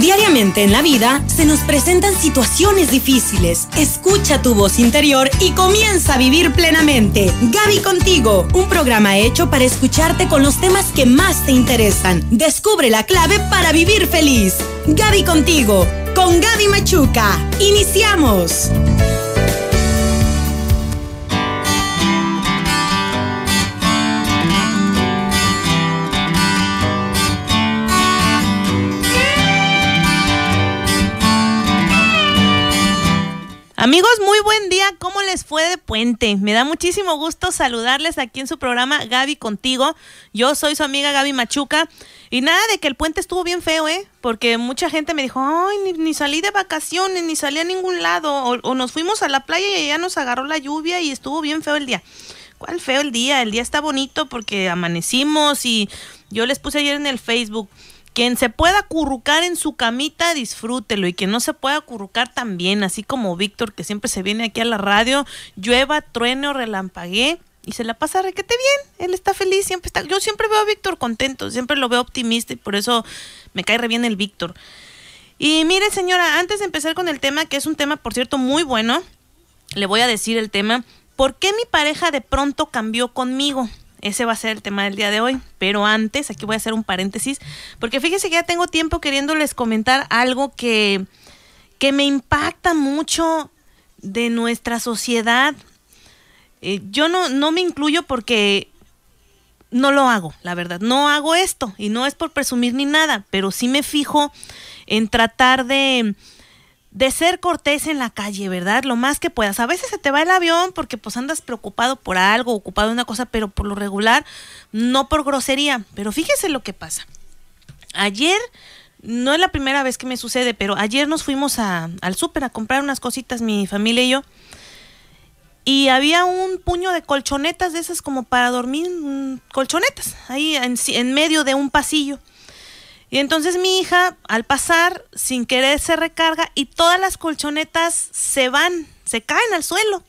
Diariamente en la vida se nos presentan situaciones difíciles. Escucha tu voz interior y comienza a vivir plenamente. Gaby contigo, un programa hecho para escucharte con los temas que más te interesan. Descubre la clave para vivir feliz. Gaby contigo, con Gaby Machuca. Iniciamos. Amigos, muy buen día. ¿Cómo les fue de puente? Me da muchísimo gusto saludarles aquí en su programa Gaby contigo. Yo soy su amiga Gaby Machuca. Y nada de que el puente estuvo bien feo, ¿eh? Porque mucha gente me dijo, ay, ni, salí de vacaciones, ni salí a ningún lado. O, nos fuimos a la playa y ya nos agarró la lluvia y estuvo bien feo el día. ¿Cuál feo el día? El día está bonito porque amanecimos y yo les puse ayer en el Facebook. Quien se pueda currucar en su camita, disfrútelo. Y quien no se pueda currucar también, así como Víctor, que siempre se viene aquí a la radio, llueva, truene o relampaguee y se la pasa requete bien. Él está feliz, siempre está. Yo siempre veo a Víctor contento, siempre lo veo optimista y por eso me cae re bien el Víctor. Y mire, señora, antes de empezar con el tema, que es un tema, por cierto, muy bueno, le voy a decir el tema. ¿Por qué mi pareja de pronto cambió conmigo? ese va a ser el tema del día de hoy. Pero antes, aquí voy a hacer un paréntesis, porque fíjense que ya tengo tiempo queriéndoles comentar algo que, me impacta mucho de nuestra sociedad. Eh, yo no, no me incluyo porque no lo hago, la verdad. No hago esto y no es por presumir ni nada, pero sí me fijo en tratar de de ser cortés en la calle, ¿verdad? Lo más que puedas. A veces se te va el avión porque pues andas preocupado por algo, ocupado de una cosa, pero por lo regular, no por grosería. Pero fíjese lo que pasa. Ayer, no es la primera vez que me sucede, pero ayer nos fuimos al súper a comprar unas cositas, mi familia y yo. Y había un puño de colchonetas de esas como para dormir, mm, colchonetas, ahí en medio de un pasillo. Y entonces mi hija, al pasar, sin querer se recarga y todas las colchonetas se van, se caen al suelo.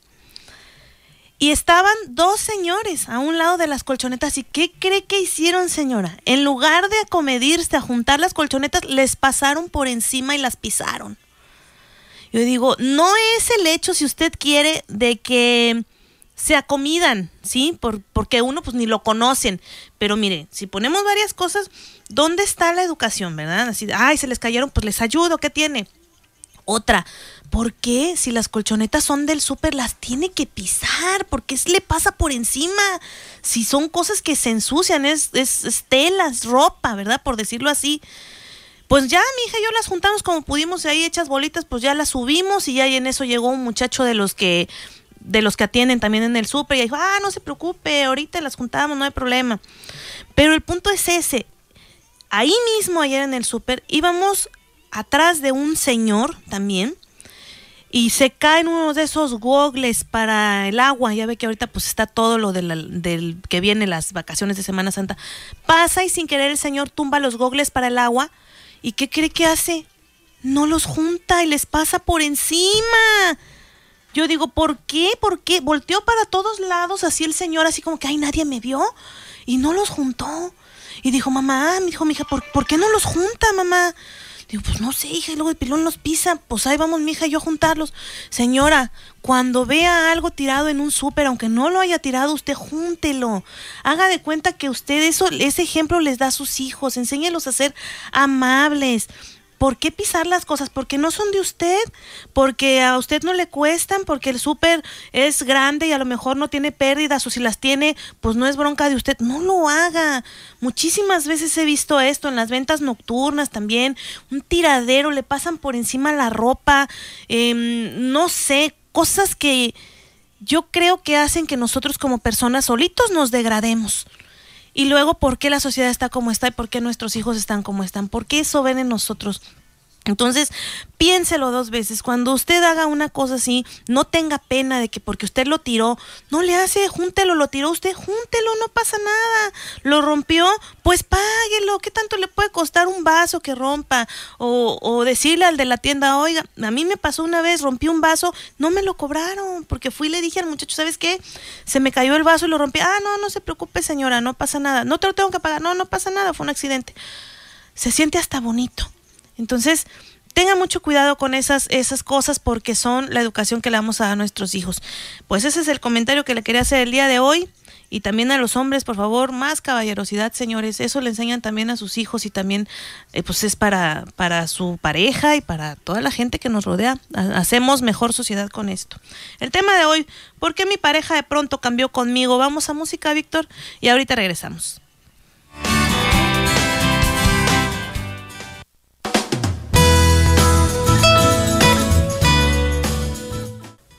Y estaban dos señores a un lado de las colchonetas. ¿Y qué cree que hicieron, señora? En lugar de acomedirse, a juntar las colchonetas, les pasaron por encima y las pisaron. Yo digo, no es el hecho, si usted quiere, de que se acomidan, ¿sí? Por, porque uno pues ni lo conocen. Pero mire, si ponemos varias cosas, ¿dónde está la educación, verdad? Así, ay, se les cayeron, pues les ayudo, ¿qué tiene? Otra, ¿por qué si las colchonetas son del súper las tiene que pisar? ¿Por qué le pasa por encima? Si son cosas que se ensucian, es, es, telas, ropa, ¿verdad? Por decirlo así pues ya mi hija y yo las juntamos como pudimos y ahí hechas bolitas, pues ya las subimos y ya en eso llegó un muchacho de los que de los que atienden también en el súper. Y dijo, ah, no se preocupe, ahorita las juntamos, no hay problema. Pero el punto es ese. Ahí mismo ayer en el súper íbamos atrás de un señor también y se caen uno de esos gogles para el agua. Ya ve que ahorita pues está todo lo del que viene las vacaciones de Semana Santa. Pasa y sin querer el señor tumba los gogles para el agua. ¿Y qué cree que hace? No los junta y les pasa por encima. Yo digo, ¿por qué? ¿Por qué? Volteó para todos lados así el señor, así como que, ay, nadie me vio. Y no los juntó. Y dijo, mamá, me dijo mi hija, ¿por, qué no los junta, mamá? Digo, pues no sé, hija, y luego el pilón los pisa. Pues ahí vamos mi hija yo a juntarlos. Señora, cuando vea algo tirado en un súper, aunque no lo haya tirado, usted júntelo. Haga de cuenta que usted eso, ese ejemplo les da a sus hijos. Enséñelos a ser amables, ¿por qué pisar las cosas? Porque no son de usted, porque a usted no le cuestan, porque el súper es grande y a lo mejor no tiene pérdidas o si las tiene, pues no es bronca de usted. No lo haga. Muchísimas veces he visto esto en las ventas nocturnas también. Un tiradero, le pasan por encima la ropa, em, no sé, cosas que yo creo que hacen que nosotros como personas solitos nos degrademos. Y luego, ¿por qué la sociedad está como está y por qué nuestros hijos están como están? ¿Por qué eso ven en nosotros? Entonces, piénselo dos veces. Cuando usted haga una cosa así, no tenga pena de que porque usted lo tiró, no le hace, júntelo, lo tiró usted, júntelo, no pasa nada. Lo rompió, pues páguelo. ¿Qué tanto le puede costar un vaso que rompa? O, o decirle al de la tienda, oiga, a mí me pasó una vez, rompí un vaso, no me lo cobraron, porque fui y le dije al muchacho, ¿sabes qué? Se me cayó el vaso y lo rompí. Ah, no, no se preocupe, señora, no pasa nada. No te lo tengo que pagar, no, no pasa nada, fue un accidente. Se siente hasta bonito entonces, tenga mucho cuidado con esas, esas cosas porque son la educación que le damos a nuestros hijos. Pues ese es el comentario que le quería hacer el día de hoy. Y también a los hombres, por favor, más caballerosidad, señores. Eso le enseñan también a sus hijos y también, eh, pues es para, para su pareja y para toda la gente que nos rodea. Hacemos mejor sociedad con esto. El tema de hoy, ¿por qué mi pareja de pronto cambió conmigo? Vamos a música, Víctor, y ahorita regresamos.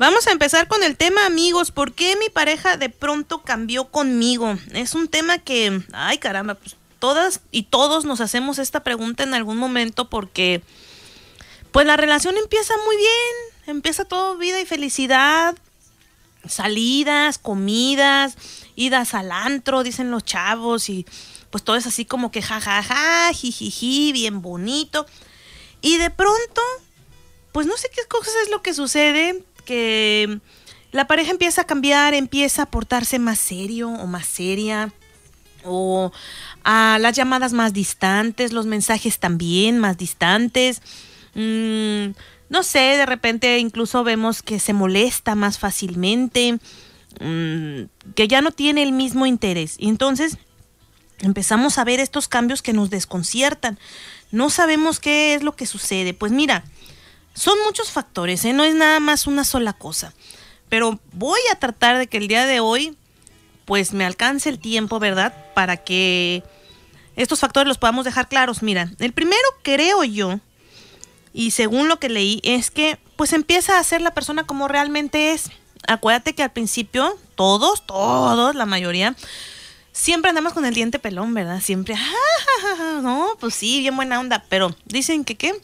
Vamos a empezar con el tema amigos. ¿Por qué mi pareja de pronto cambió conmigo? Es un tema que, ay caramba, pues todas y todos nos hacemos esta pregunta en algún momento porque pues la relación empieza muy bien, empieza todo vida y felicidad, salidas, comidas, idas al antro, dicen los chavos y pues todo es así como que jajaja, ja, ja, jijiji, bien bonito. Y de pronto, pues no sé qué cosas es lo que sucede, que la pareja empieza a cambiar, empieza a portarse más serio o más seria, o a las llamadas más distantes, los mensajes también más distantes. Mm, no sé, de repente incluso vemos que se molesta más fácilmente, mm, que ya no tiene el mismo interés. Y entonces empezamos a ver estos cambios que nos desconciertan. No sabemos qué es lo que sucede. Pues mira, son muchos factores, ¿eh? no es nada más una sola cosa. Pero voy a tratar de que el día de hoy pues me alcance el tiempo, ¿verdad? Para que estos factores los podamos dejar claros. Mira, el primero creo yo, y según lo que leí, es que pues empieza a ser la persona como realmente es. Acuérdate que al principio todos, todos, la mayoría, siempre andamos con el diente pelón, ¿verdad? Siempre, ah, no, pues sí, bien buena onda, pero dicen que qué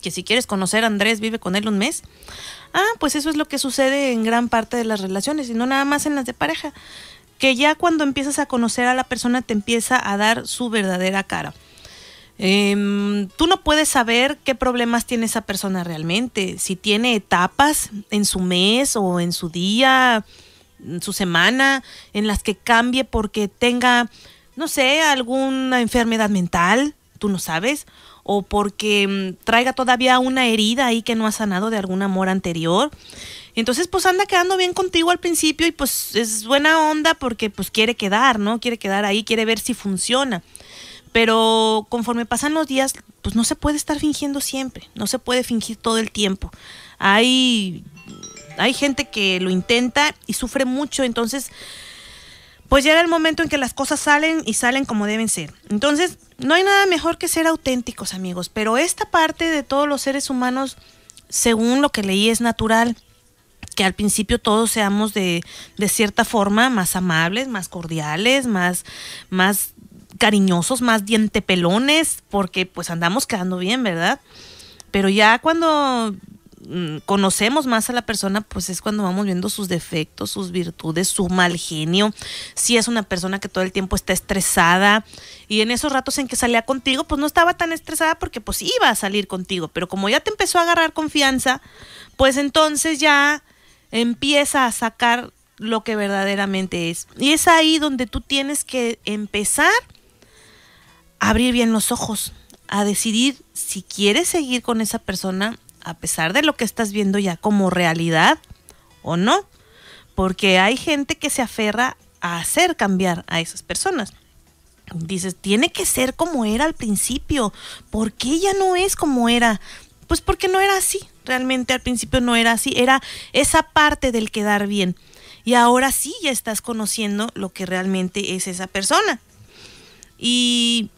que si quieres conocer a Andrés, vive con él un mes. Ah, pues eso es lo que sucede en gran parte de las relaciones y no nada más en las de pareja, que ya cuando empiezas a conocer a la persona te empieza a dar su verdadera cara. Em, tú no puedes saber qué problemas tiene esa persona realmente, si tiene etapas en su mes o en su día, en su semana, en las que cambie porque tenga, no sé, alguna enfermedad mental, tú no sabes, o porque mm, traiga todavía una herida ahí que no ha sanado de algún amor anterior. Entonces, pues anda quedando bien contigo al principio y pues es buena onda porque pues quiere quedar, ¿no? Quiere quedar ahí, quiere ver si funciona. Pero conforme pasan los días, pues no se puede estar fingiendo siempre, no se puede fingir todo el tiempo. Hay, hay gente que lo intenta y sufre mucho, entonces pues llega el momento en que las cosas salen y salen como deben ser. Entonces, no hay nada mejor que ser auténticos, amigos, pero esta parte de todos los seres humanos, según lo que leí, es natural que al principio todos seamos de, cierta forma más amables, más cordiales, más, más cariñosos, más dientepelones, porque pues andamos quedando bien, ¿verdad? Pero ya cuando Mm, conocemos más a la persona, pues es cuando vamos viendo sus defectos, sus virtudes, su mal genio. Si es una persona que todo el tiempo está estresada y en esos ratos en que salía contigo, pues no estaba tan estresada porque pues iba a salir contigo, pero como ya te empezó a agarrar confianza, pues entonces ya empieza a sacar lo que verdaderamente es. Y es ahí donde tú tienes que empezar a abrir bien los ojos, a decidir si quieres seguir con esa persona a pesar de lo que estás viendo ya como realidad o no, porque hay gente que se aferra a hacer cambiar a esas personas. Dices, tiene que ser como era al principio, ¿por qué ya no es como era? Pues porque no era así, realmente al principio no era así, era esa parte del quedar bien. Y ahora sí ya estás conociendo lo que realmente es esa persona. Y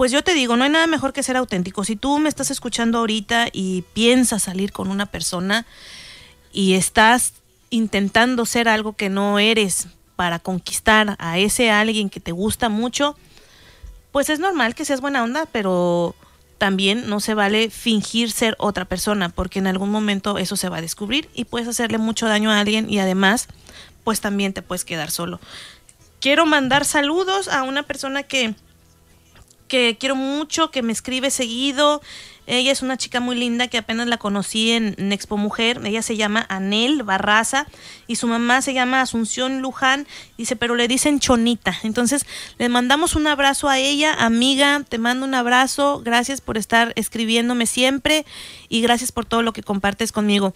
pues yo te digo, no hay nada mejor que ser auténtico. Si tú me estás escuchando ahorita y piensas salir con una persona y estás intentando ser algo que no eres para conquistar a ese alguien que te gusta mucho, pues es normal que seas buena onda, pero también no se vale fingir ser otra persona, porque en algún momento eso se va a descubrir y puedes hacerle mucho daño a alguien y además, pues también te puedes quedar solo. Quiero mandar saludos a una persona que que quiero mucho, que me escribe seguido. Ella es una chica muy linda que apenas la conocí en, Expo Mujer. Ella se llama Anel Barraza y su mamá se llama Asunción Luján. Dice, pero le dicen Chonita. Entonces, le mandamos un abrazo a ella, amiga. Te mando un abrazo. Gracias por estar escribiéndome siempre y gracias por todo lo que compartes conmigo.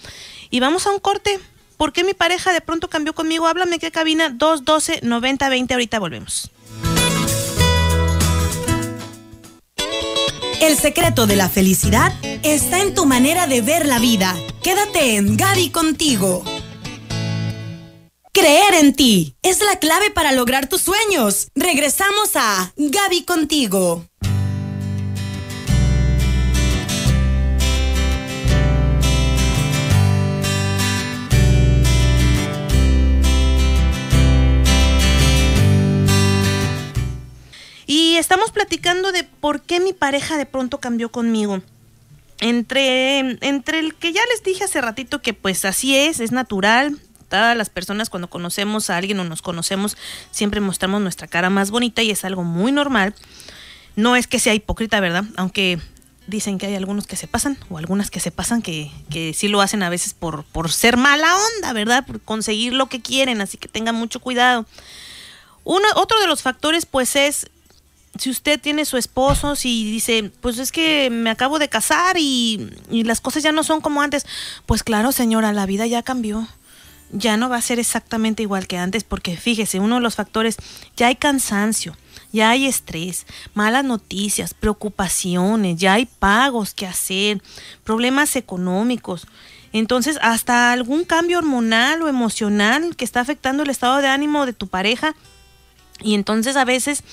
Y vamos a un corte. ¿Por qué mi pareja de pronto cambió conmigo? Háblame qué cabina 212 9020. Ahorita volvemos. El secreto de la felicidad está en tu manera de ver la vida. Quédate en Gaby contigo. Creer en ti es la clave para lograr tus sueños. Regresamos a Gaby contigo. estamos platicando de por qué mi pareja de pronto cambió conmigo. Entre, entre el que ya les dije hace ratito que pues así es, es natural, todas las personas cuando conocemos a alguien o nos conocemos, siempre mostramos nuestra cara más bonita y es algo muy normal. No es que sea hipócrita, ¿verdad? Aunque dicen que hay algunos que se pasan o algunas que se pasan que, que sí lo hacen a veces por, por ser mala onda, ¿verdad? Por conseguir lo que quieren, así que tengan mucho cuidado. Uno, otro de los factores pues es si usted tiene su esposo, si dice, pues es que me acabo de casar y, y, las cosas ya no son como antes, pues claro, señora, la vida ya cambió. Ya no va a ser exactamente igual que antes, porque fíjese, uno de los factores, ya hay cansancio, ya hay estrés, malas noticias, preocupaciones, ya hay pagos que hacer, problemas económicos. Entonces, hasta algún cambio hormonal o emocional que está afectando el estado de ánimo de tu pareja. Y entonces a veces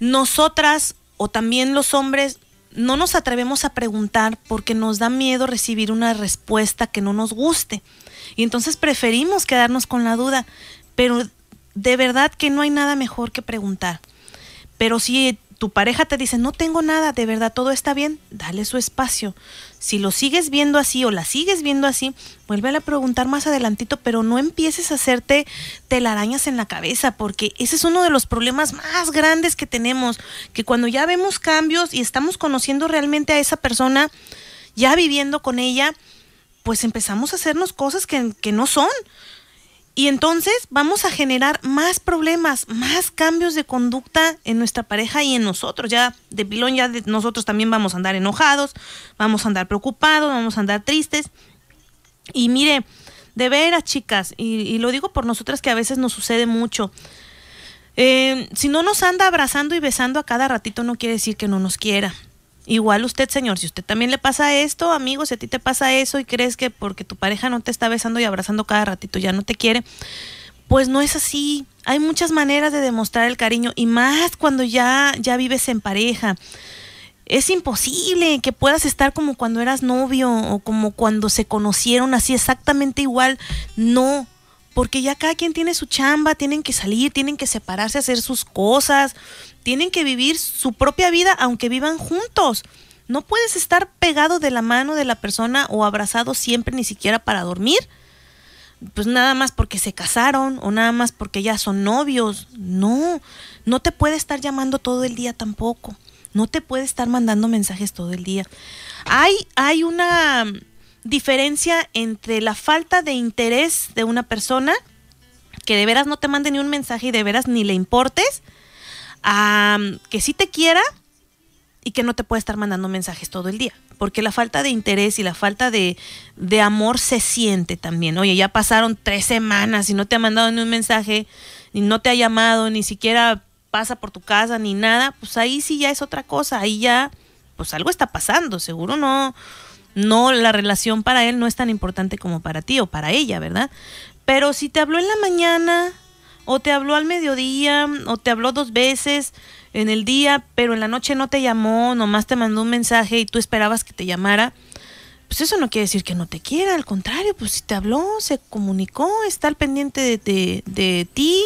nosotras o también los hombres no nos atrevemos a preguntar porque nos da miedo recibir una respuesta que no nos guste. Y entonces preferimos quedarnos con la duda, pero de verdad que no hay nada mejor que preguntar. Pero si tu pareja te dice, no tengo nada, de verdad, todo está bien, dale su espacio. Si lo sigues viendo así o la sigues viendo así, vuelve a preguntar más adelantito, pero no empieces a hacerte telarañas en la cabeza, porque ese es uno de los problemas más grandes que tenemos, que cuando ya vemos cambios y estamos conociendo realmente a esa persona, ya viviendo con ella, pues empezamos a hacernos cosas que, que no son. Y entonces vamos a generar más problemas, más cambios de conducta en nuestra pareja y en nosotros. Ya de pilón, ya de, nosotros también vamos a andar enojados, vamos a andar preocupados, vamos a andar tristes. Y mire, de veras, chicas, y, lo digo por nosotras que a veces nos sucede mucho. Eh, si no nos anda abrazando y besando a cada ratito, no quiere decir que no nos quiera. Igual usted, señor, si usted también le pasa esto, amigo, si a ti te pasa eso y crees que porque tu pareja no te está besando y abrazando cada ratito ya no te quiere, pues no es así. Hay muchas maneras de demostrar el cariño y más cuando ya ya vives en pareja. Es imposible que puedas estar como cuando eras novio o como cuando se conocieron así exactamente igual. No, porque ya cada quien tiene su chamba, tienen que salir, tienen que separarse, hacer sus cosas, tienen que vivir su propia vida aunque vivan juntos. No puedes estar pegado de la mano de la persona o abrazado siempre ni siquiera para dormir. Pues nada más porque se casaron o nada más porque ya son novios. No, no te puede estar llamando todo el día tampoco. No te puede estar mandando mensajes todo el día. Hay, hay una diferencia entre la falta de interés de una persona, que de veras no te mande ni un mensaje y de veras ni le importes, a mm, que sí te quiera y que no te puede estar mandando mensajes todo el día. Porque la falta de interés y la falta de, de amor se siente también. Oye, ya pasaron tres semanas y no te ha mandado ni un mensaje, ni no te ha llamado, ni siquiera pasa por tu casa, ni nada. Pues ahí sí ya es otra cosa. Ahí ya, pues algo está pasando. Seguro no, no, la relación para él no es tan importante como para ti o para ella, ¿verdad? Pero si te habló en la mañana, o te habló al mediodía, o te habló dos veces en el día, pero en la noche no te llamó, nomás te mandó un mensaje y tú esperabas que te llamara, pues eso no quiere decir que no te quiera, al contrario, pues si te habló, se comunicó, está al pendiente de, ti,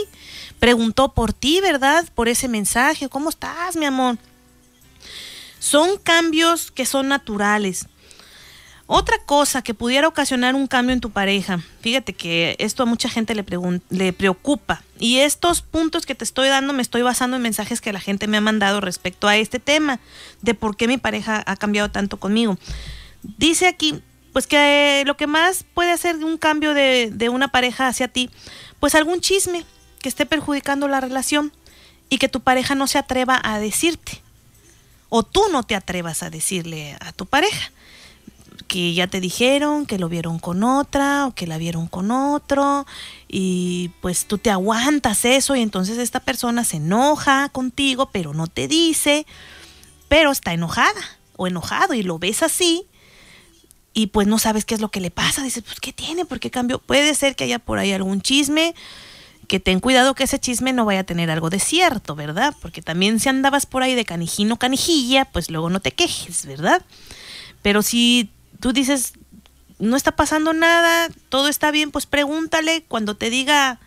preguntó por ti, ¿verdad? Por ese mensaje, ¿cómo estás, mi amor? Son cambios que son naturales otra cosa que pudiera ocasionar un cambio en tu pareja, fíjate que esto a mucha gente le, le preocupa y estos puntos que te estoy dando me estoy basando en mensajes que la gente me ha mandado respecto a este tema, de por qué mi pareja ha cambiado tanto conmigo. Dice aquí, pues que eh, lo que más puede hacer un cambio de, de una pareja hacia ti, pues algún chisme que esté perjudicando la relación y que tu pareja no se atreva a decirte o tú no te atrevas a decirle a tu pareja que ya te dijeron que lo vieron con otra o que la vieron con otro y pues tú te aguantas eso y entonces esta persona se enoja contigo pero no te dice, pero está enojada o enojado y lo ves así y pues no sabes qué es lo que le pasa, dices pues qué tiene, por qué cambió, puede ser que haya por ahí algún chisme que ten cuidado que ese chisme no vaya a tener algo de cierto, ¿verdad? Porque también si andabas por ahí de canijino, canijilla, pues luego no te quejes, ¿verdad? Pero si tú dices, no está pasando nada, todo está bien, pues pregúntale cuando te diga,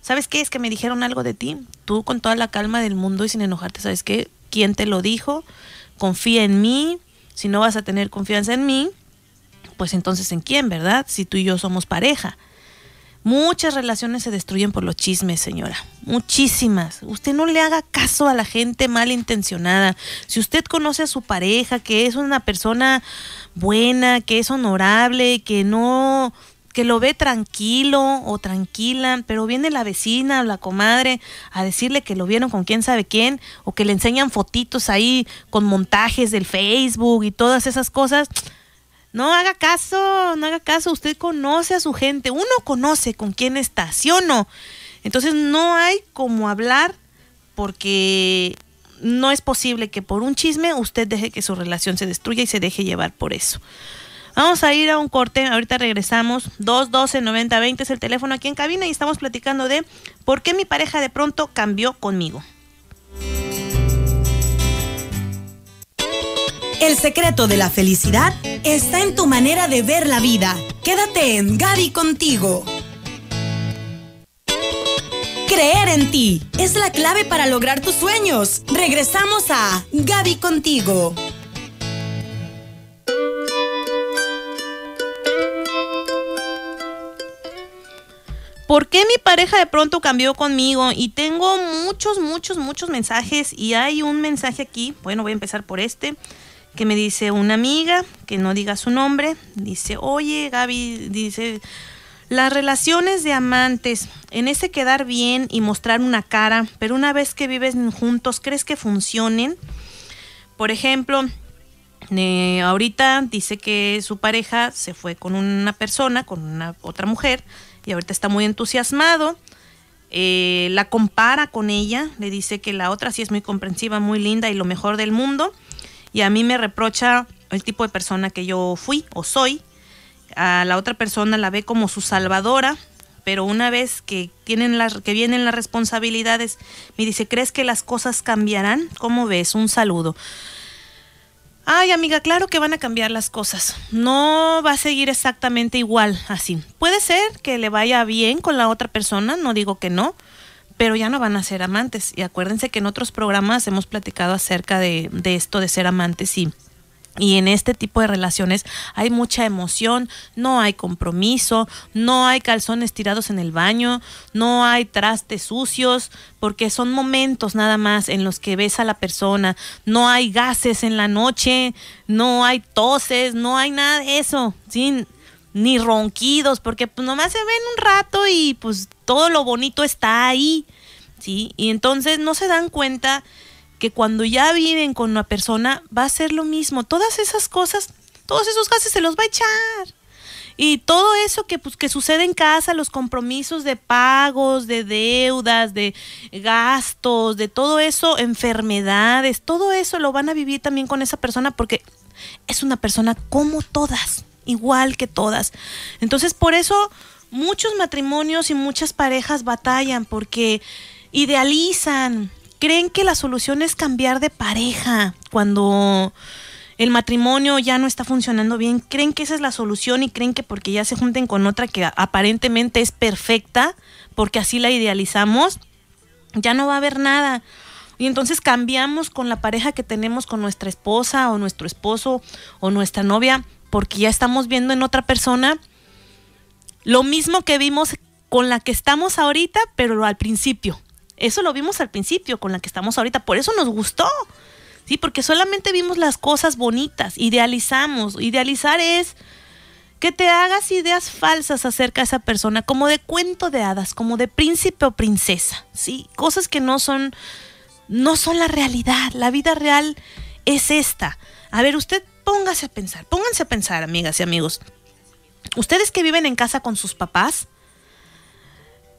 ¿sabes qué? Es que me dijeron algo de ti. Tú con toda la calma del mundo y sin enojarte, ¿sabes qué? ¿Quién te lo dijo? Confía en mí. Si no vas a tener confianza en mí, pues entonces en quién, ¿verdad? Si tú y yo somos pareja. Muchas relaciones se destruyen por los chismes, señora. Muchísimas. Usted no le haga caso a la gente malintencionada. Si usted conoce a su pareja, que es una persona buena, que es honorable, que no que lo ve tranquilo o tranquila, pero viene la vecina o la comadre a decirle que lo vieron con quién sabe quién, o que le enseñan fotitos ahí con montajes del Facebook y todas esas cosas, no haga caso, no haga caso, usted conoce a su gente, uno conoce con quién está, ¿sí o no? Entonces no hay como hablar porque no es posible que por un chisme usted deje que su relación se destruya y se deje llevar por eso. Vamos a ir a un corte, ahorita regresamos. 212-9020 es el teléfono aquí en cabina y estamos platicando de por qué mi pareja de pronto cambió conmigo. El secreto de la felicidad está en tu manera de ver la vida. Quédate en Gaby contigo. Creer en ti es la clave para lograr tus sueños. Regresamos a Gaby contigo. ¿Por qué mi pareja de pronto cambió conmigo? Y tengo muchos, muchos, muchos mensajes. Y hay un mensaje aquí. Bueno, voy a empezar por este que me dice una amiga, que no diga su nombre, dice, oye Gaby, dice, las relaciones de amantes, en ese quedar bien y mostrar una cara, pero una vez que viven juntos, ¿crees que funcionen? Por ejemplo, ahorita dice que su pareja se fue con una persona, con una otra mujer, y ahorita está muy entusiasmado. Eh, la compara con ella, le dice que la otra sí es muy comprensiva, muy linda y lo mejor del mundo y a mí me reprocha el tipo de persona que yo fui o soy. A la otra persona la ve como su salvadora, pero una vez que tienen las que vienen las responsabilidades, me dice, "¿Crees que las cosas cambiarán? ¿Cómo ves? Un saludo." Ay, amiga, claro que van a cambiar las cosas. No va a seguir exactamente igual así. Puede ser que le vaya bien con la otra persona, no digo que no, pero ya no van a ser amantes. Y acuérdense que en otros programas hemos platicado acerca de, de esto de ser amantes y... Y en este tipo de relaciones hay mucha emoción, no hay compromiso, no hay calzones tirados en el baño, no hay trastes sucios, porque son momentos nada más en los que ves a la persona, no hay gases en la noche, no hay toses, no hay nada de eso. ¿sí? ni ronquidos, porque pues nomás se ven un rato y pues todo lo bonito está ahí, ¿sí? Y entonces no se dan cuenta que cuando ya viven con una persona va a ser lo mismo. Todas esas cosas, todos esos gases se los va a echar. Y todo eso pues, que, sucede en casa, los compromisos de pagos, de deudas, de gastos, de todo eso, enfermedades, todo eso lo van a vivir también con esa persona porque es una persona como todas, igual que todas. Entonces, por eso muchos matrimonios y muchas parejas batallan porque idealizan, creen que la solución es cambiar de pareja cuando el matrimonio ya no está funcionando bien, creen que esa es la solución y creen que porque ya se junten con otra que aparentemente es perfecta, porque así la idealizamos, ya no va a haber nada. Y entonces cambiamos con la pareja que tenemos con nuestra esposa o nuestro esposo o nuestra novia, porque ya estamos viendo en otra persona lo mismo que vimos con la que estamos ahorita, pero al principio. Eso lo vimos al principio con la que estamos ahorita, por eso nos gustó. ¿sí? Porque solamente vimos las cosas bonitas, idealizamos. Idealizar es que te hagas ideas falsas acerca de esa persona, como de cuento de hadas, como de príncipe o princesa, ¿sí? Cosas que no son, no son la realidad. La vida real es esta. A ver, usted póngase a pensar, pónganse a pensar, amigas y amigos. Ustedes que viven en casa con sus papás,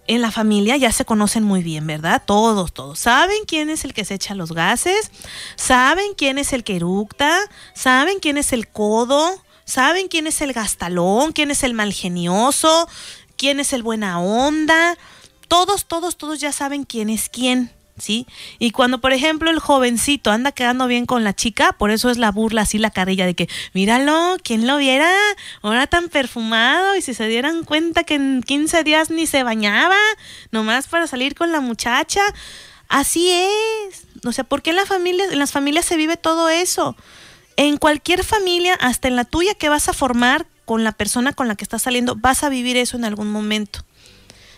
en la familia ya se conocen muy bien, ¿verdad? Todos, todos. Saben quién es el que se echa los gases, saben quién es el que eructa, saben quién es el codo, saben quién es el gastalón, quién es el malgenioso, quién es el buena onda. Todos, todos, todos ya saben quién es quién. ¿sí? Y cuando, por ejemplo, el jovencito anda quedando bien con la chica, por eso es la burla así, la carrilla de que, míralo, ¿quién lo viera? Ahora tan perfumado y si se dieran cuenta que en 15 días ni se bañaba, nomás para salir con la muchacha. Así es. O sea, ¿por qué en, familia, en las familias se vive todo eso? En cualquier familia, hasta en la tuya que vas a formar con la persona con la que estás saliendo, vas a vivir eso en algún momento.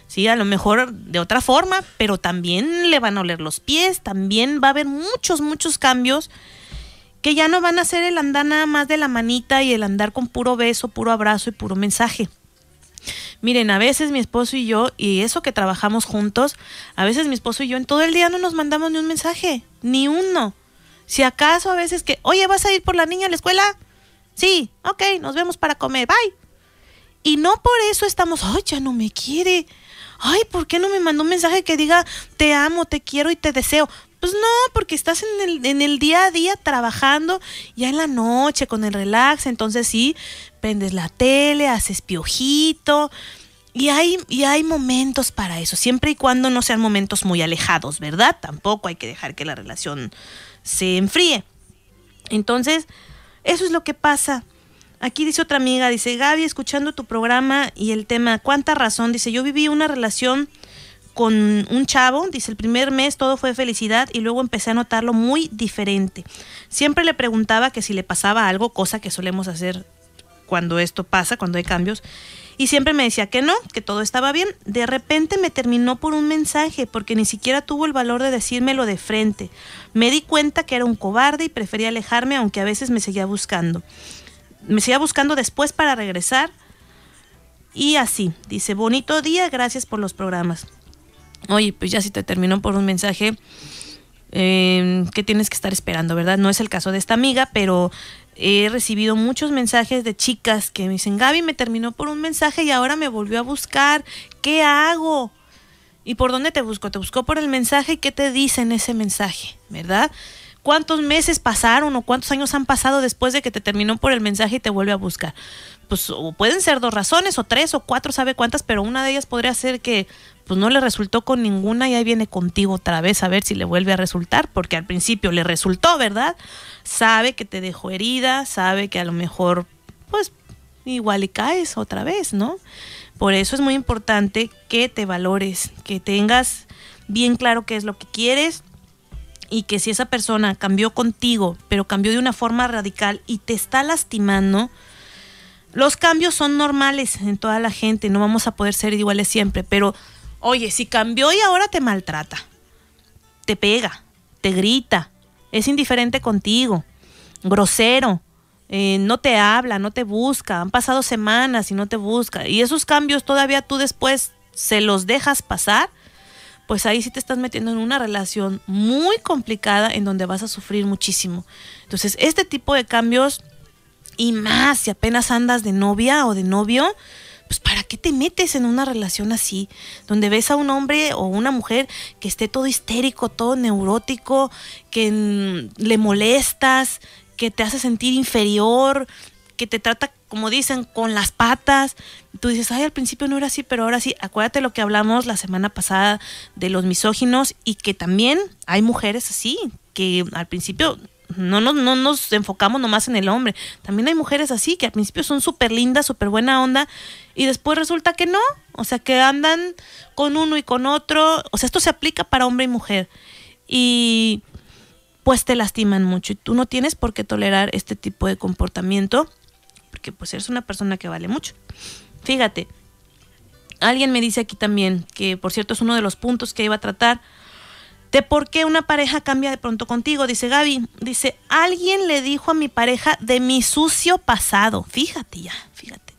¿sí? A lo mejor de otra forma, pero también le van a oler los pies, también va a haber muchos, muchos cambios que ya no van a ser el andar nada más de la manita y el andar con puro beso, puro abrazo y puro mensaje. Miren, a veces mi esposo y yo, y eso que trabajamos juntos, a veces mi esposo y yo en todo el día no nos mandamos ni un mensaje, ni uno. Si acaso a veces que, oye, ¿vas a ir por la niña a la escuela? Sí, ok, nos vemos para comer, bye. Y no por eso estamos, ay, ya no me quiere, ay, ¿por qué no me mandó un mensaje que diga te amo, te quiero y te deseo? Pues no, porque estás en el, día a día trabajando, ya en la noche con el relax, entonces sí, prendes la tele, haces piojito. Y hay, y hay momentos para eso, siempre y cuando no sean momentos muy alejados, ¿verdad? Tampoco hay que dejar que la relación se enfríe. Entonces, eso es lo que pasa Aquí dice otra amiga, dice, Gaby, escuchando tu programa y el tema, ¿cuánta razón? Dice, yo viví una relación con un chavo, dice, el primer mes todo fue felicidad y luego empecé a notarlo muy diferente. Siempre le preguntaba que si le pasaba algo, cosa que solemos hacer cuando esto pasa, cuando hay cambios, y siempre me decía que no, que todo estaba bien. De repente me terminó por un mensaje porque ni siquiera tuvo el valor de decírmelo de frente. Me di cuenta que era un cobarde y prefería alejarme aunque a veces me seguía buscando me seguía buscando después para regresar. Y así, dice, bonito día, gracias por los programas. Oye, pues ya si te terminó por un mensaje em, que tienes que estar esperando, ¿verdad? No es el caso de esta amiga, pero he recibido muchos mensajes de chicas que me dicen, Gaby me terminó por un mensaje y ahora me volvió a buscar, ¿qué hago? ¿Y por dónde te busco? Te buscó por el mensaje, ¿qué te dice en ese mensaje? ¿Verdad? cuántos meses pasaron o cuántos años han pasado después de que te terminó por el mensaje y te vuelve a buscar. Pues pueden ser dos razones o tres o cuatro, sabe cuántas, pero una de ellas podría ser que pues no le resultó con ninguna y ahí viene contigo otra vez a ver si le vuelve a resultar, porque al principio le resultó, ¿verdad? Sabe que te dejó herida, sabe que a lo mejor pues igual y caes otra vez, ¿no? Por eso es muy importante que te valores, que tengas bien claro qué es lo que quieres, y que si esa persona cambió contigo, pero cambió de una forma radical y te está lastimando, los cambios son normales en toda la gente, no vamos a poder ser iguales siempre, pero oye, si cambió y ahora te maltrata, te pega, te grita, es indiferente contigo, grosero, eh, no te habla, no te busca, han pasado semanas y no te busca, y esos cambios todavía tú después se los dejas pasar, pues ahí sí te estás metiendo en una relación muy complicada en donde vas a sufrir muchísimo. Entonces, este tipo de cambios y más si apenas andas de novia o de novio, pues ¿para qué te metes en una relación así? Donde ves a un hombre o una mujer que esté todo histérico, todo neurótico, que le molestas, que te hace sentir inferior, que te trata como dicen, con las patas. Tú dices, ay, al principio no era así, pero ahora sí. Acuérdate lo que hablamos la semana pasada de los misóginos y que también hay mujeres así, que al principio no, no, nos enfocamos nomás en el hombre. También hay mujeres así, que al principio son súper lindas, súper buena onda, y después resulta que no. O sea, que andan con uno y con otro. O sea, esto se aplica para hombre y mujer. Y pues te lastiman mucho y tú no tienes por qué tolerar este tipo de comportamiento porque pues eres una persona que vale mucho. Fíjate, alguien me dice aquí también, que por cierto es uno de los puntos que iba a tratar, de por qué una pareja cambia de pronto contigo, dice Gaby, dice, alguien le dijo a mi pareja de mi sucio pasado, fíjate ya, fíjate,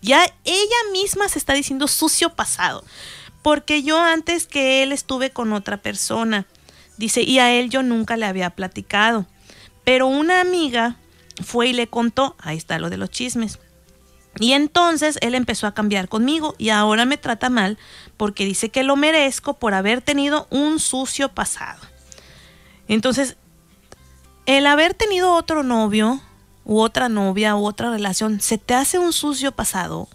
ya ella misma se está diciendo sucio pasado, porque yo antes que él estuve con otra persona, dice, y a él yo nunca le había platicado, pero una amiga fue y le contó, ahí está lo de los chismes. Y entonces él empezó a cambiar conmigo y ahora me trata mal porque dice que lo merezco por haber tenido un sucio pasado. Entonces, el haber tenido otro novio u otra novia u otra relación, ¿se te hace un sucio pasado?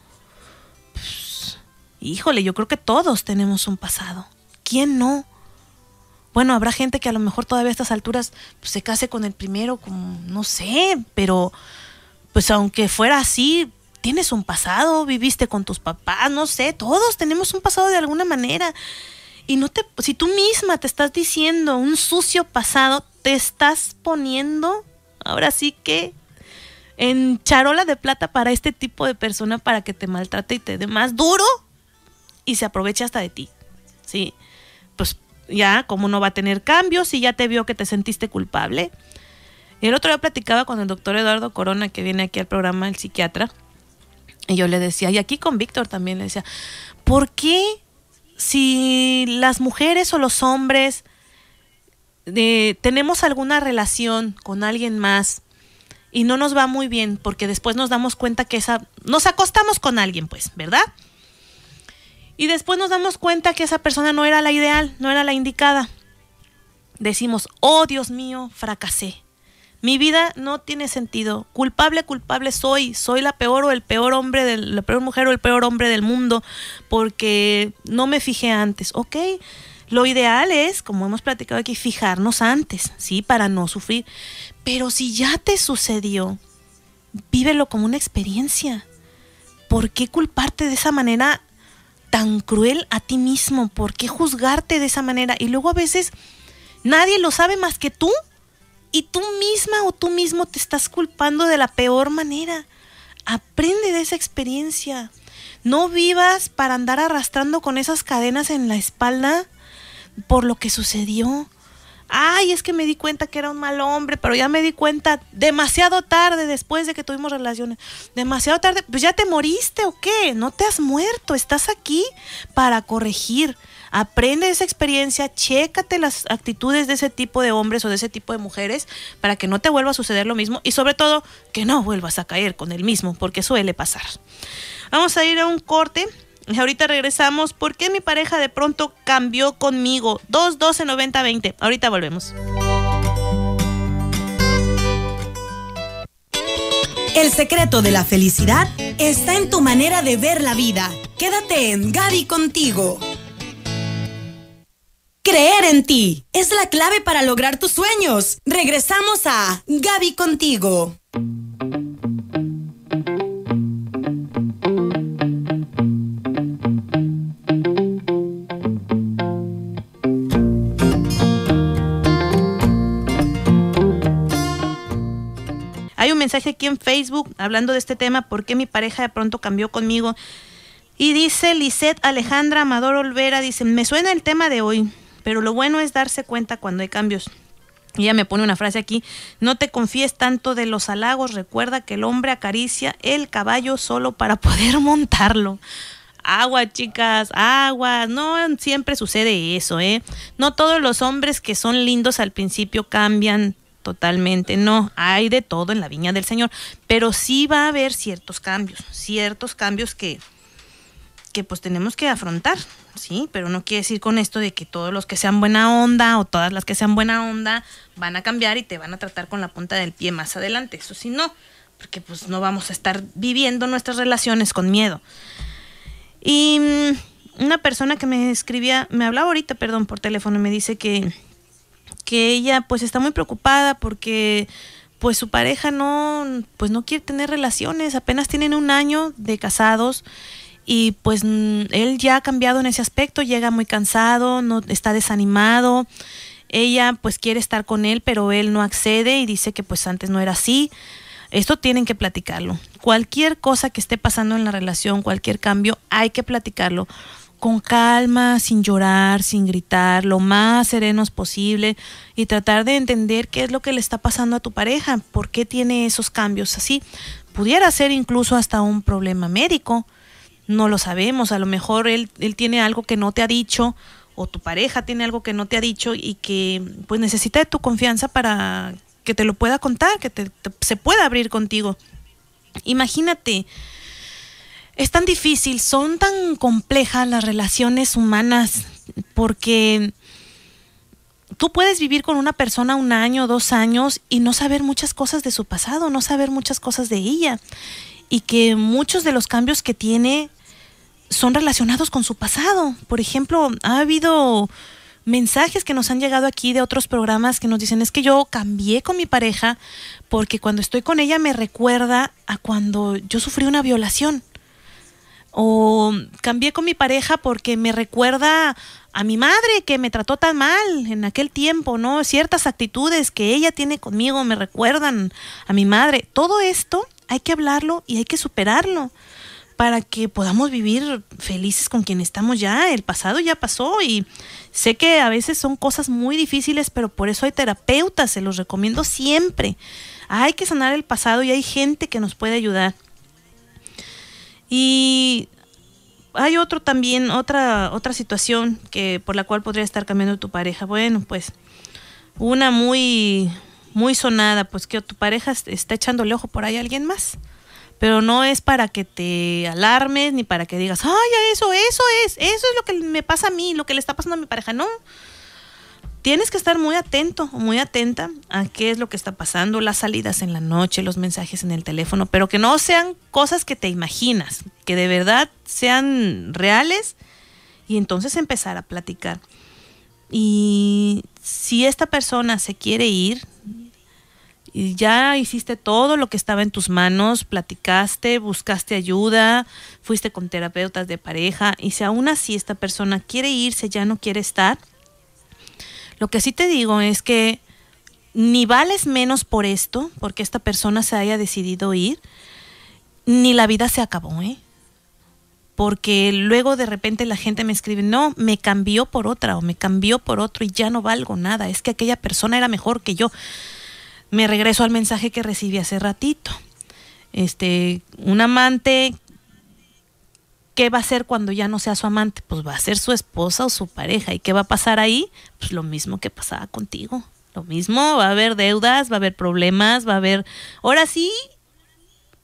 Pues, híjole, yo creo que todos tenemos un pasado. ¿Quién no? bueno, habrá gente que a lo mejor todavía a estas alturas pues, se case con el primero, como, no sé, pero pues aunque fuera así, tienes un pasado, viviste con tus papás, no sé, todos tenemos un pasado de alguna manera. Y no te, si tú misma te estás diciendo un sucio pasado, te estás poniendo, ahora sí que en charola de plata para este tipo de persona para que te maltrate y te dé más duro y se aproveche hasta de ti. Sí ya, como no va a tener cambios y ya te vio que te sentiste culpable. El otro día platicaba con el doctor Eduardo Corona, que viene aquí al programa, el psiquiatra, y yo le decía, y aquí con Víctor también le decía, ¿por qué si las mujeres o los hombres eh, tenemos alguna relación con alguien más y no nos va muy bien, porque después nos damos cuenta que esa, nos acostamos con alguien, pues, ¿verdad? Y después nos damos cuenta que esa persona no era la ideal, no era la indicada. Decimos, oh Dios mío, fracasé. Mi vida no tiene sentido. Culpable, culpable soy. Soy la peor o el peor hombre, del, la peor mujer o el peor hombre del mundo porque no me fijé antes. Ok, lo ideal es, como hemos platicado aquí, fijarnos antes, ¿sí? Para no sufrir. Pero si ya te sucedió, vívelo como una experiencia. ¿Por qué culparte de esa manera tan cruel a ti mismo? ¿Por qué juzgarte de esa manera? Y luego a veces nadie lo sabe más que tú y tú misma o tú mismo te estás culpando de la peor manera. Aprende de esa experiencia. No vivas para andar arrastrando con esas cadenas en la espalda por lo que sucedió ay, es que me di cuenta que era un mal hombre, pero ya me di cuenta demasiado tarde después de que tuvimos relaciones. Demasiado tarde, pues ya te moriste o qué, no te has muerto, estás aquí para corregir. Aprende esa experiencia, chécate las actitudes de ese tipo de hombres o de ese tipo de mujeres para que no te vuelva a suceder lo mismo y sobre todo que no vuelvas a caer con el mismo, porque suele pasar. Vamos a ir a un corte. Ahorita regresamos. porque mi pareja de pronto cambió conmigo? 212-9020. Ahorita volvemos. El secreto de la felicidad está en tu manera de ver la vida. Quédate en Gaby contigo. Creer en ti es la clave para lograr tus sueños. Regresamos a Gaby contigo. mensaje aquí en Facebook hablando de este tema, ¿por qué mi pareja de pronto cambió conmigo? Y dice Lisette Alejandra Amador Olvera, dice, me suena el tema de hoy, pero lo bueno es darse cuenta cuando hay cambios. Y ella me pone una frase aquí, no te confíes tanto de los halagos, recuerda que el hombre acaricia el caballo solo para poder montarlo. Agua, chicas, agua. No siempre sucede eso, ¿eh? No todos los hombres que son lindos al principio cambian totalmente no. Hay de todo en la viña del Señor, pero sí va a haber ciertos cambios, ciertos cambios que, que pues tenemos que afrontar, ¿sí? Pero no quiere decir con esto de que todos los que sean buena onda o todas las que sean buena onda van a cambiar y te van a tratar con la punta del pie más adelante. Eso sí no, porque pues no vamos a estar viviendo nuestras relaciones con miedo. Y mm, una persona que me escribía, me hablaba ahorita, perdón, por teléfono, me dice que que ella pues está muy preocupada porque pues su pareja no pues no quiere tener relaciones, apenas tienen un año de casados y pues mm, él ya ha cambiado en ese aspecto, llega muy cansado, no está desanimado. Ella pues quiere estar con él, pero él no accede y dice que pues antes no era así. Esto tienen que platicarlo. Cualquier cosa que esté pasando en la relación, cualquier cambio, hay que platicarlo con calma, sin llorar, sin gritar, lo más serenos posible y tratar de entender qué es lo que le está pasando a tu pareja, por qué tiene esos cambios así. Pudiera ser incluso hasta un problema médico, no lo sabemos, a lo mejor él, tiene algo que no te ha dicho o tu pareja tiene algo que no te ha dicho y que pues necesita de tu confianza para que te lo pueda contar, que se pueda abrir contigo. Imagínate es tan difícil, son tan complejas las relaciones humanas porque tú puedes vivir con una persona un año, dos años y no saber muchas cosas de su pasado, no saber muchas cosas de ella y que muchos de los cambios que tiene son relacionados con su pasado. Por ejemplo, ha habido mensajes que nos han llegado aquí de otros programas que nos dicen es que yo cambié con mi pareja porque cuando estoy con ella me recuerda a cuando yo sufrí una violación o cambié con mi pareja porque me recuerda a mi madre que me trató tan mal en aquel tiempo, ¿no? Ciertas actitudes que ella tiene conmigo me recuerdan a mi madre. Todo esto hay que hablarlo y hay que superarlo para que podamos vivir felices con quien estamos ya. El pasado ya pasó y sé que a veces son cosas muy difíciles, pero por eso hay terapeutas, se los recomiendo siempre. Hay que sanar el pasado y hay gente que nos puede ayudar. Y hay otro también, otra, otra situación que, por la cual podría estar cambiando tu pareja. Bueno, pues una muy, muy sonada, pues que tu pareja está echándole ojo por ahí a alguien más. Pero no es para que te alarmes ni para que digas, ay, eso, eso es, eso es lo que me pasa a mí, lo que le está pasando a mi pareja. No, tienes que estar muy atento, muy atenta a qué es lo que está pasando, las salidas en la noche, los mensajes en el teléfono, pero que no sean cosas que te imaginas, que de verdad sean reales y entonces empezar a platicar. Y si esta persona se quiere ir, y ya hiciste todo lo que estaba en tus manos, platicaste, buscaste ayuda, fuiste con terapeutas de pareja, y si aún así esta persona quiere irse, ya no quiere estar, lo que sí te digo es que ni vales menos por esto, porque esta persona se haya decidido ir, ni la vida se acabó, ¿eh? Porque luego de repente la gente me escribe, no, me cambió por otra o me cambió por otro y ya no valgo nada, es que aquella persona era mejor que yo. Me regreso al mensaje que recibí hace ratito. Este, un amante ¿Qué va a ser cuando ya no sea su amante? Pues va a ser su esposa o su pareja. ¿Y qué va a pasar ahí? Pues lo mismo que pasaba contigo. Lo mismo, va a haber deudas, va a haber problemas, va a haber... Ahora sí,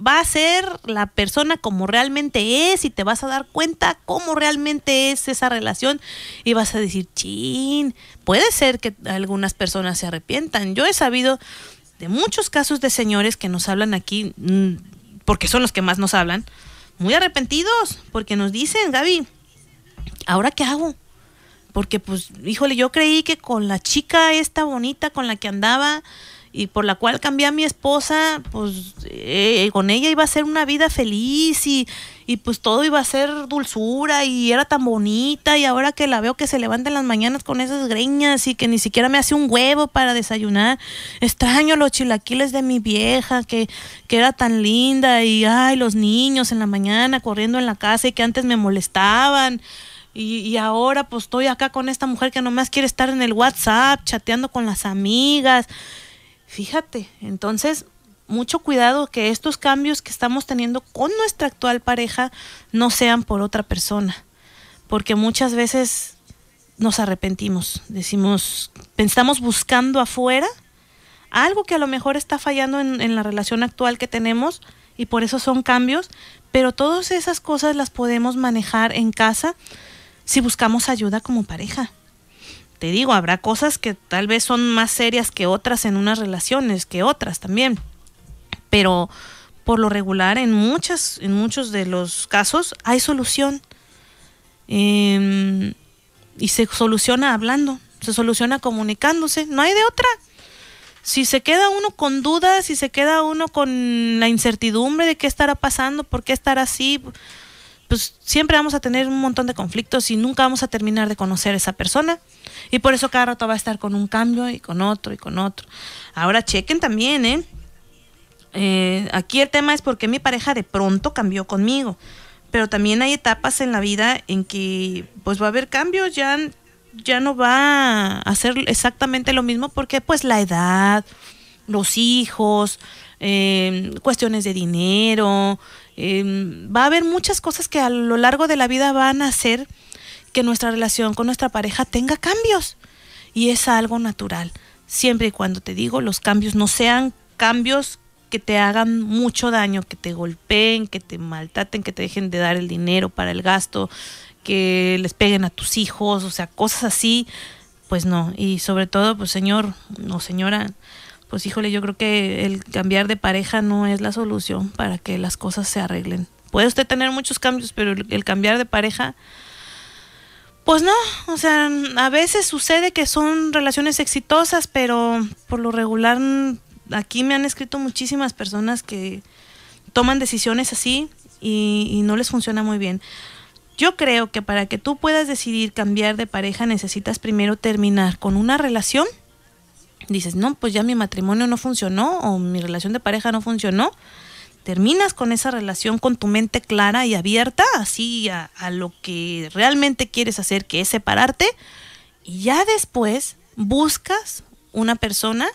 va a ser la persona como realmente es y te vas a dar cuenta cómo realmente es esa relación y vas a decir, chin, puede ser que algunas personas se arrepientan. Yo he sabido de muchos casos de señores que nos hablan aquí, mm, porque son los que más nos hablan, muy arrepentidos porque nos dicen, Gaby, ¿ahora qué hago? Porque pues, híjole, yo creí que con la chica esta bonita con la que andaba y por la cual cambié a mi esposa, pues eh, con ella iba a ser una vida feliz y, y pues todo iba a ser dulzura y era tan bonita y ahora que la veo que se levanta en las mañanas con esas greñas y que ni siquiera me hace un huevo para desayunar. Extraño los chilaquiles de mi vieja que, que era tan linda y ay, los niños en la mañana corriendo en la casa y que antes me molestaban. Y, y, ahora pues estoy acá con esta mujer que nomás quiere estar en el WhatsApp, chateando con las amigas. Fíjate, entonces mucho cuidado que estos cambios que estamos teniendo con nuestra actual pareja no sean por otra persona, porque muchas veces nos arrepentimos, decimos, pensamos buscando afuera algo que a lo mejor está fallando en, en la relación actual que tenemos y por eso son cambios, pero todas esas cosas las podemos manejar en casa si buscamos ayuda como pareja te digo, habrá cosas que tal vez son más serias que otras en unas relaciones, que otras también pero por lo regular en muchas, en muchos de los casos hay solución. Em, y se soluciona hablando, se soluciona comunicándose, no hay de otra. Si se queda uno con dudas, si se queda uno con la incertidumbre de qué estará pasando, por qué estará así, pues siempre vamos a tener un montón de conflictos y nunca vamos a terminar de conocer a esa persona. Y por eso cada rato va a estar con un cambio y con otro y con otro. Ahora chequen también, ¿eh? Eh, aquí el tema es porque mi pareja de pronto cambió conmigo, pero también hay etapas en la vida en que pues va a haber cambios, ya, ya no va a ser exactamente lo mismo porque pues la edad, los hijos, em, cuestiones de dinero, em, va a haber muchas cosas que a lo largo de la vida van a hacer que nuestra relación con nuestra pareja tenga cambios y es algo natural, siempre y cuando te digo los cambios no sean cambios que te hagan mucho daño, que te golpeen, que te maltraten, que te dejen de dar el dinero para el gasto, que les peguen a tus hijos, o sea, cosas así, pues no. Y sobre todo, pues señor o señora, pues híjole, yo creo que el cambiar de pareja no es la solución para que las cosas se arreglen. Puede usted tener muchos cambios, pero el cambiar de pareja... Pues no, o sea, a veces sucede que son relaciones exitosas, pero por lo regular aquí me han escrito muchísimas personas que toman decisiones así y, no les funciona muy bien. Yo creo que para que tú puedas decidir cambiar de pareja necesitas primero terminar con una relación. Dices, no, pues ya mi matrimonio no funcionó o mi relación de pareja no funcionó. Terminas con esa relación con tu mente clara y abierta, así a, a lo que realmente quieres hacer, que es separarte. Y ya después buscas una persona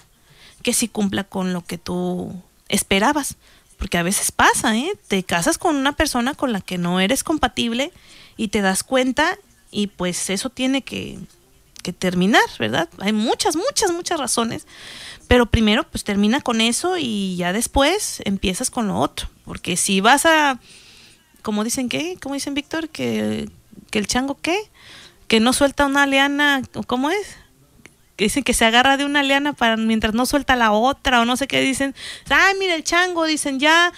que cumpla con lo que tú esperabas. Porque a veces pasa, ¿eh? Te casas con una persona con la que no eres compatible y te das cuenta y pues eso tiene que, que terminar, ¿verdad? Hay muchas, muchas, muchas razones. Pero primero pues termina con eso y ya después empiezas con lo otro. Porque si vas a, como dicen qué, como dicen Víctor, que, que el chango qué, que no suelta una leana, ¿cómo es? que dicen que se agarra de una liana para mientras no suelta la otra o no sé qué dicen. Ay, mira el chango, dicen ya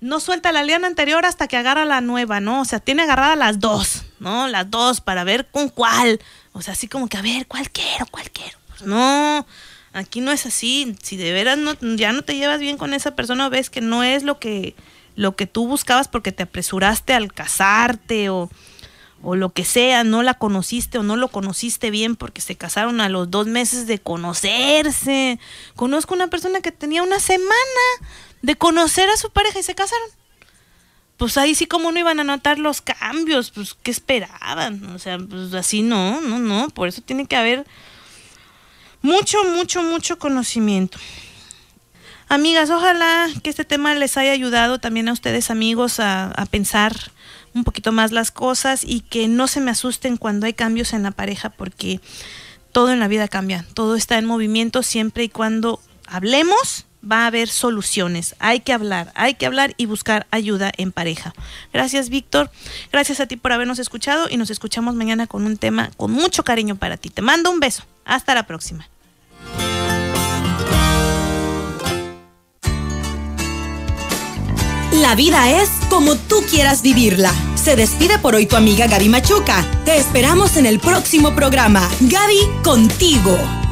no suelta la liana anterior hasta que agarra la nueva, ¿no? O sea, tiene agarrada las dos, ¿no? Las dos para ver con cuál. O sea, así como que a ver, cuál quiero, cuál quiero. Pues no, aquí no es así. Si de veras no, ya no te llevas bien con esa persona, ves que no es lo que, lo que tú buscabas porque te apresuraste al casarte o o lo que sea, no la conociste o no lo conociste bien porque se casaron a los dos meses de conocerse. Conozco una persona que tenía una semana de conocer a su pareja y se casaron. Pues ahí sí como no iban a notar los cambios, pues qué esperaban, o sea, pues así no, no, no, por eso tiene que haber mucho, mucho, mucho conocimiento. Amigas, ojalá que este tema les haya ayudado también a ustedes amigos a, a pensar un poquito más las cosas y que no se me asusten cuando hay cambios en la pareja porque todo en la vida cambia, todo está en movimiento siempre y cuando hablemos va a haber soluciones. Hay que hablar, hay que hablar y buscar ayuda en pareja. Gracias, Víctor. Gracias a ti por habernos escuchado y nos escuchamos mañana con un tema con mucho cariño para ti. Te mando un beso. Hasta la próxima. La vida es como tú quieras vivirla. Se despide por hoy tu amiga Gaby Machuca. Te esperamos en el próximo programa. Gaby, contigo.